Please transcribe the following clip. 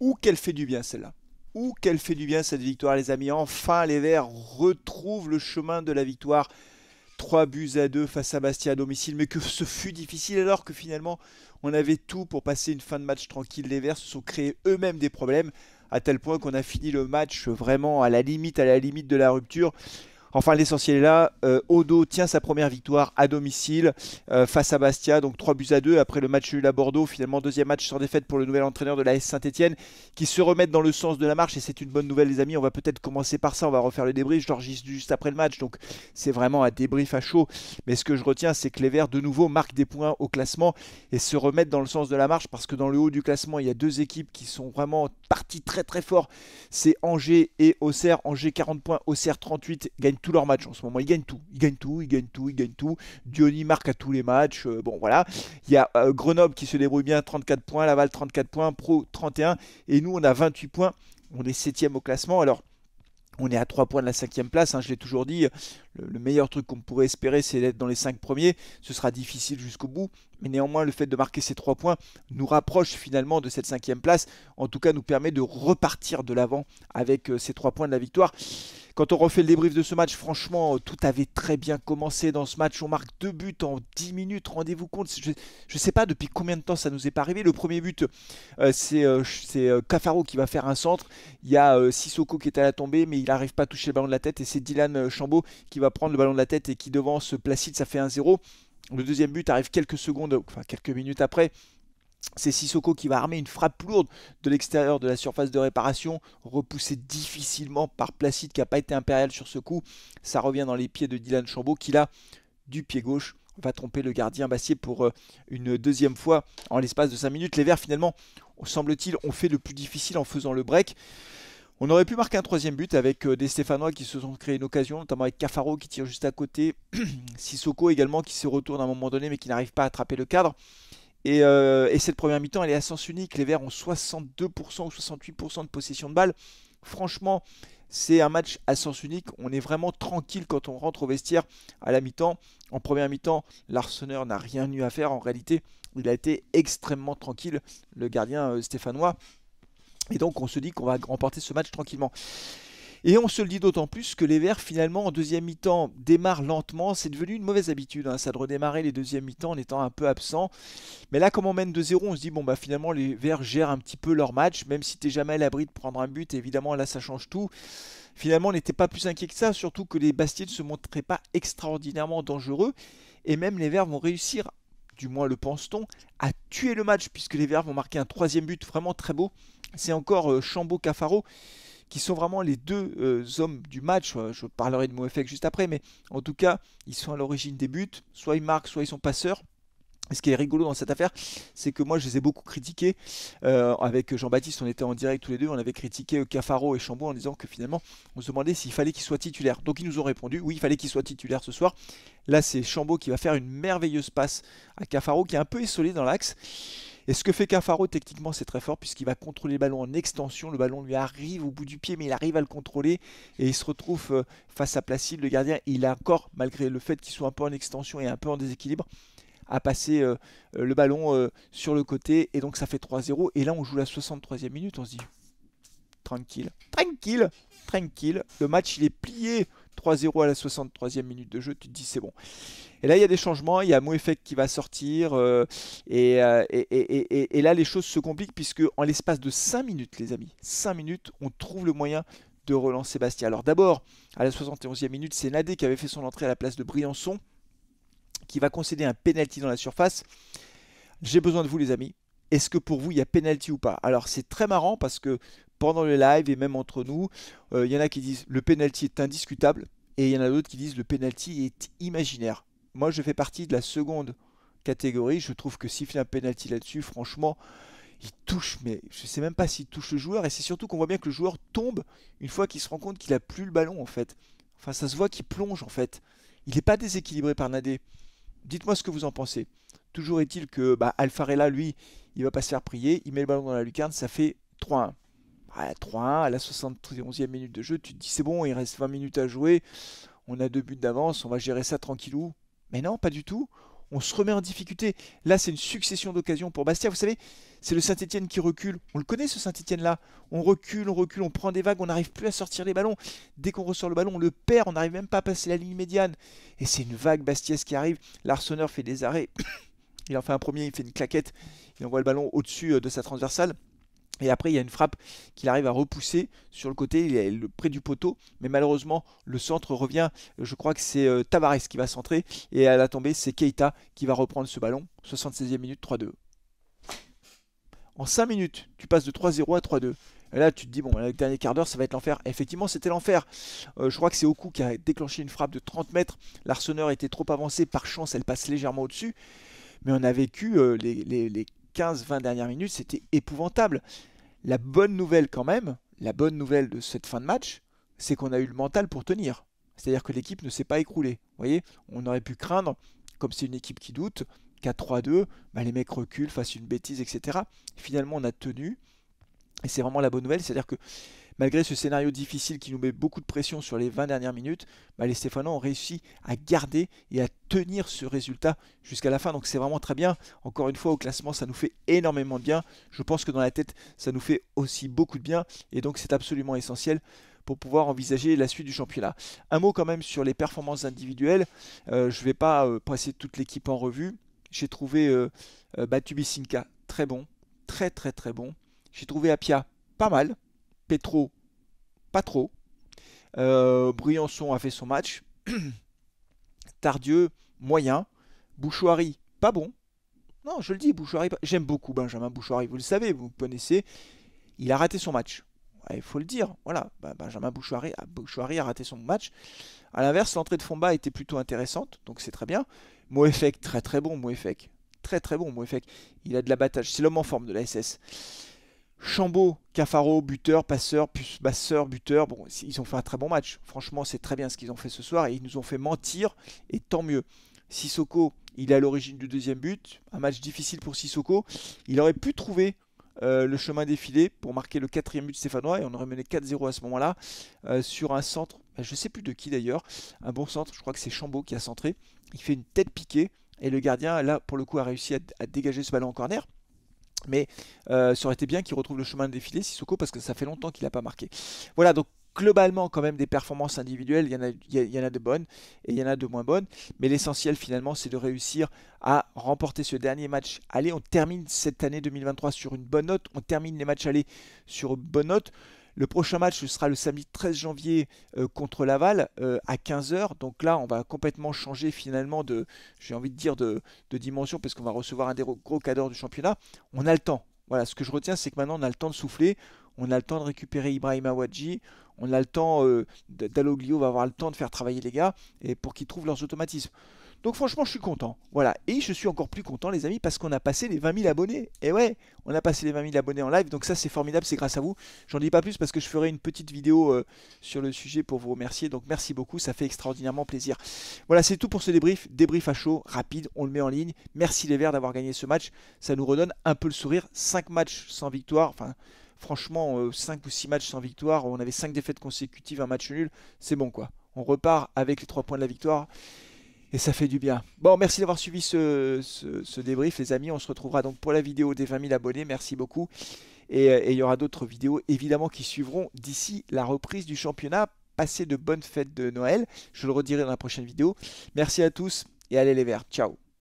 Ou qu'elle fait du bien celle-là. Ou qu'elle fait du bien cette victoire, les amis. Enfin, les Verts retrouvent le chemin de la victoire. 3 buts à 2 face à Bastia à domicile, mais que ce fut difficile alors que finalement on avait tout pour passer une fin de match tranquille. Les Verts se sont créés eux-mêmes des problèmes à tel point qu'on a fini le match vraiment à la limite, à la limite de la rupture. Enfin, l'essentiel est là. Euh, Odo tient sa première victoire à domicile euh, face à Bastia, donc 3 buts à 2 après le match nul à Bordeaux. Finalement, deuxième match sans défaite pour le nouvel entraîneur de la S Saint-Etienne qui se remettent dans le sens de la marche et c'est une bonne nouvelle, les amis. On va peut-être commencer par ça. On va refaire le débrief. Je l'enregistre juste après le match, donc c'est vraiment un débrief à chaud. Mais ce que je retiens, c'est que les Verts de nouveau marquent des points au classement et se remettent dans le sens de la marche parce que dans le haut du classement, il y a deux équipes qui sont vraiment parties très très fort. C'est Angers et Auxerre. Angers 40 points, Auxerre 38, gagne tous leurs matchs en ce moment. Ils gagnent tout. Ils gagnent tout, ils gagnent tout, ils gagnent tout. Diony marque à tous les matchs. Euh, bon, voilà. Il y a euh, Grenoble qui se débrouille bien, 34 points. Laval, 34 points. Pro, 31. Et nous, on a 28 points. On est 7 au classement. Alors. On est à 3 points de la cinquième place, hein, je l'ai toujours dit. Le, meilleur truc qu'on pourrait espérer, c'est d'être dans les 5 premiers. Ce sera difficile jusqu'au bout. Mais néanmoins, le fait de marquer ces 3 points nous rapproche finalement de cette cinquième place. En tout cas, nous permet de repartir de l'avant avec euh, ces 3 points de la victoire. Quand on refait le débrief de ce match, franchement, euh, tout avait très bien commencé dans ce match. On marque deux buts en 10 minutes, rendez-vous compte. Je ne sais pas depuis combien de temps ça nous est pas arrivé. Le premier but, euh, c'est euh, Cafaro qui va faire un centre. Il y a Sissoko qui est à la tombée, mais il n'arrive pas à toucher le ballon de la tête. Et c'est Dylan Chambaud qui va prendre le ballon de la tête et qui devance Placide, ça fait un 0 Le deuxième but arrive quelques secondes, enfin quelques minutes après. C'est Sissoko qui va armer une frappe lourde de l'extérieur de la surface de réparation, repoussée difficilement par Placide qui n'a pas été impérial sur ce coup. Ça revient dans les pieds de Dylan Chambaud qui là, du pied gauche, va tromper le gardien Bassier pour euh, une deuxième fois en l'espace de 5 minutes. Les Verts finalement, semble-t-il, ont fait le plus difficile en faisant le break. On aurait pu marquer un troisième but avec euh, des Stéphanois qui se sont créés une occasion, notamment avec Cafaro qui tire juste à côté, Sissoko également qui se retourne à un moment donné mais qui n'arrive pas à attraper le cadre. Euh, et, cette première mi-temps, elle est à sens unique. Les Verts ont 62% ou 68% de possession de balle. Franchement, c'est un match à sens unique. On est vraiment tranquille quand on rentre au vestiaire à la mi-temps. En première mi-temps, l'Arseneur n'a rien eu à faire. En réalité, il a été extrêmement tranquille, le gardien euh, stéphanois. Et donc, on se dit qu'on va remporter ce match tranquillement. Et on se le dit d'autant plus que les Verts, finalement, en deuxième mi-temps, démarrent lentement. C'est devenu une mauvaise habitude, hein, ça de redémarrer les deuxièmes mi-temps en étant un peu absent. Mais là, comme on mène 2-0, on se dit, bon, bah finalement, les Verts gèrent un petit peu leur match, même si t'es jamais à l'abri de prendre un but. Évidemment, là, ça change tout. Finalement, on n'était pas plus inquiet que ça, surtout que les Bastiers ne se montraient pas extraordinairement dangereux. Et même les Verts vont réussir, du moins le pense-t-on, à tuer le match, puisque les Verts vont marquer un troisième but vraiment très beau. C'est encore euh, Chambaud-Cafaro qui sont vraiment les deux euh, hommes du match. Euh, je parlerai de Moefek juste après, mais en tout cas, ils sont à l'origine des buts. Soit ils marquent, soit ils sont passeurs. Et ce qui est rigolo dans cette affaire, c'est que moi je les ai beaucoup critiqués. Euh, avec Jean-Baptiste, on était en direct tous les deux, on avait critiqué Cafaro et Chambaud en disant que finalement on se demandait s'il fallait qu'ils soient titulaires, Donc ils nous ont répondu oui, il fallait qu'ils soient titulaires ce soir. Là c'est Chambaud qui va faire une merveilleuse passe à Cafaro qui est un peu essolé dans l'axe. Et ce que fait Cafaro techniquement, c'est très fort puisqu'il va contrôler le ballon en extension. Le ballon lui arrive au bout du pied, mais il arrive à le contrôler et il se retrouve euh, face à Placide, le gardien. Il a encore, malgré le fait qu'il soit un peu en extension et un peu en déséquilibre, à passer euh, euh, le ballon sur le côté. Et donc ça fait 3-0. Et là, on joue la 63e minute. On se dit tranquille, tranquille, tranquille. Le match, il est plié 3-0 à la 63e minute de jeu, tu te dis c'est bon. Et là, il y a des changements, il y a Moefek qui va sortir, euh, euh, et, là, les choses se compliquent, puisque en l'espace de 5 minutes, les amis, 5 minutes, on trouve le moyen de relancer Bastia. Alors d'abord, à la 71e minute, c'est Nadé qui avait fait son entrée à la place de Briançon, qui va concéder un penalty dans la surface. J'ai besoin de vous, les amis. Est-ce que pour vous, il y a penalty ou pas Alors c'est très marrant parce que pendant le live et même entre nous. Euh, il y en a qui disent le penalty est indiscutable et il y en a d'autres qui disent le penalty est imaginaire. Moi, je fais partie de la seconde catégorie. Je trouve que s'il fait un penalty là-dessus, franchement, il touche, mais je ne sais même pas s'il touche le joueur. Et c'est surtout qu'on voit bien que le joueur tombe une fois qu'il se rend compte qu'il n'a plus le ballon en fait. Enfin, ça se voit qu'il plonge en fait. Il n'est pas déséquilibré par Nadé. Dites-moi ce que vous en pensez. Toujours est-il que bah, Alfarella, lui, il va pas se faire prier. Il met le ballon dans la lucarne, ça fait 3-1 à 3 à la 71e e minute de jeu, tu te dis c'est bon, il reste 20 minutes à jouer, on a deux buts d'avance, on va gérer ça tranquillou. Mais non, pas du tout. On se remet en difficulté. Là, c'est une succession d'occasions pour Bastia. Vous savez, c'est le Saint-Etienne qui recule. On le connaît, ce Saint-Etienne-là. On recule, on recule, on prend des vagues, on n'arrive plus à sortir les ballons. Dès qu'on ressort le ballon, on le perd, on n'arrive même pas à passer la ligne médiane. Et c'est une vague Bastiaise qui arrive. L'arseneur fait des arrêts. il en fait un premier, il fait une claquette, il envoie le ballon au-dessus euh, de sa transversale. Et après, il y a une frappe qu'il arrive à repousser sur le côté, il est près du poteau. Mais malheureusement, le centre revient. Je crois que c'est euh, Tavares qui va centrer. Et à la tombée, c'est Keita qui va reprendre ce ballon. 76e minute, 3-2. En 5 minutes, tu passes de 3-0 à 3-2. Et là, tu te dis, bon, le dernier quart d'heure, ça va être l'enfer. Effectivement, c'était l'enfer. Euh, je crois que c'est Oku qui a déclenché une frappe de 30 mètres. L'arseneur était trop avancé. Par chance, elle passe légèrement au-dessus. Mais on a vécu euh, les, les 15-20 dernières minutes, c'était épouvantable. La bonne nouvelle quand même, la bonne nouvelle de cette fin de match, c'est qu'on a eu le mental pour tenir. C'est-à-dire que l'équipe ne s'est pas écroulée. Vous voyez, on aurait pu craindre, comme c'est une équipe qui doute, 4-3-2, bah, les mecs reculent, fassent une bêtise, etc. Finalement, on a tenu. Et c'est vraiment la bonne nouvelle, c'est-à-dire que malgré ce scénario difficile qui nous met beaucoup de pression sur les 20 dernières minutes, bah, les Stéphanois ont réussi à garder et à tenir ce résultat jusqu'à la fin. Donc c'est vraiment très bien. Encore une fois, au classement, ça nous fait énormément de bien. Je pense que dans la tête, ça nous fait aussi beaucoup de bien. Et donc c'est absolument essentiel pour pouvoir envisager la suite du championnat. Un mot quand même sur les performances individuelles. Euh, je ne vais pas euh, passer toute l'équipe en revue. J'ai trouvé euh, euh Sinka très bon, très très très bon. J'ai trouvé Apia pas mal. Petro, pas trop. Euh, a fait son match. Tardieu, moyen. Bouchoirie, pas bon. Non, je le dis, Bouchoirie, j'aime beaucoup Benjamin Bouchoirie, vous le savez, vous le connaissez. Il a raté son match. Il faut le dire, voilà, ben, Benjamin Bouchoirie a, a raté son match. A l'inverse, l'entrée de Fomba était plutôt intéressante, donc c'est très bien. Moefek, très très bon Moefek. Très très bon Moefek. Il a de l'abattage, c'est l'homme en forme de la SS. Chambaud, Cafaro, buteur, passeur, passeur, basseur, buteur. ils ont fait un très bon match. Franchement, c'est très bien ce qu'ils ont fait ce soir et ils nous ont fait mentir et tant mieux. Sissoko, il est à l'origine du deuxième but. Un match difficile pour Sissoko. Il aurait pu trouver euh, le chemin défilé pour marquer le quatrième but stéphanois et on aurait mené 4-0 à ce moment-là euh, sur un centre. Bah, je ne sais plus de qui d'ailleurs. Un bon centre. Je crois que c'est Chambaud qui a centré. Il fait une tête piquée et le gardien, là, pour le coup, a réussi à, à dégager ce ballon en corner. Mais euh, ça aurait été bien qu'il retrouve le chemin de défilé, Sissoko, parce que ça fait longtemps qu'il n'a pas marqué. Voilà, donc globalement, quand même, des performances individuelles, il y, en a, de bonnes et il y en a de moins bonnes. Mais l'essentiel, finalement, c'est de réussir à remporter ce dernier match. Allez, on termine cette année 2023 sur une bonne note. On termine les matchs aller sur une bonne note. Le prochain match sera le samedi 13 janvier euh, contre Laval euh, à 15h. Donc là, on va complètement changer finalement de, j'ai envie de dire, de, dimension parce qu'on va recevoir un des gros cadors du championnat. On a le temps. Voilà, ce que je retiens, c'est que maintenant, on a le temps de souffler. On a le temps de récupérer Ibrahim Awadji. On a le temps, euh, D'Alloglio va avoir le temps de faire travailler les gars et pour qu'ils trouvent leurs automatismes. Donc franchement, je suis content. Voilà. Et je suis encore plus content, les amis, parce qu'on a passé les 20 000 abonnés. Et ouais, on a passé les 20 000 abonnés en live. Donc ça, c'est formidable. C'est grâce à vous. J'en dis pas plus parce que je ferai une petite vidéo euh, sur le sujet pour vous remercier. Donc merci beaucoup. Ça fait extraordinairement plaisir. Voilà, c'est tout pour ce débrief. Débrief à chaud, rapide. On le met en ligne. Merci les Verts d'avoir gagné ce match. Ça nous redonne un peu le sourire. 5 matchs sans victoire. Enfin franchement, 5 euh, ou 6 matchs sans victoire, on avait 5 défaites consécutives, un match nul, c'est bon quoi. On repart avec les 3 points de la victoire. Et ça fait du bien. Bon, merci d'avoir suivi ce, débrief, les amis. On se retrouvera donc pour la vidéo des 20 000 abonnés. Merci beaucoup. Et, euh, et il y aura d'autres vidéos, évidemment, qui suivront d'ici la reprise du championnat. Passez de bonnes fêtes de Noël. Je le redirai dans la prochaine vidéo. Merci à tous et allez les verts. Ciao.